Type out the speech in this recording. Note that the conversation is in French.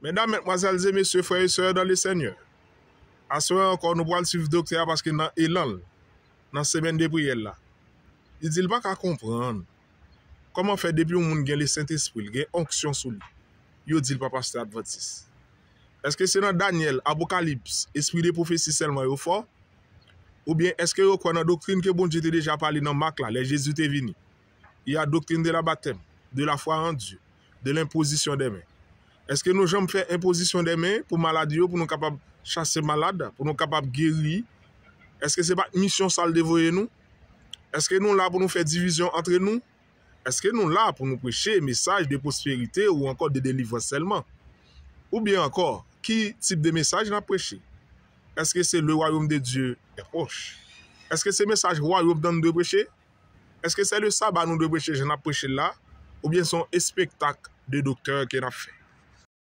Mèdame, mèdme, mwazalze, mèsè, frè, sè, dan lè sènyèr. Aswen an kon nou pral suivi doktè a paske nan elan, nan semen de prièl la. Y di l pa ka kompran. Koman fè depi moun gen lè sènte espri, gen anksyon sou lè. Yo di l pa paske te advertis. Eske se nan Daniel, apokalips, espri de profesi selman yo fò? Ou bien eske yo kwen nan doktrine ke bon jite deja pali nan mak la, lè jesute vini. Y a doktrine de la batèm, de la fwa an djè, de l'imposisyon demè. Est-ce que nous jambes faire imposition des mains pour maladie, pour nous capables chasser malade, pour nous capables de guérir? Est-ce que ce n'est pas une mission sale dévoyer nous? Est-ce que nous là pour nous faire division entre nous? Est-ce que nous là pour nous prêcher un message de prospérité ou encore de délivrance seulement? Ou bien encore, qui type de message nous prêché? Est-ce que c'est le royaume de Dieu est proche? Est-ce que c'est le message royaume dont nous prêcher? Est-ce que c'est le sabbat nous de prêcher, je prêché là? Ou bien son spectacle de docteur qui a fait?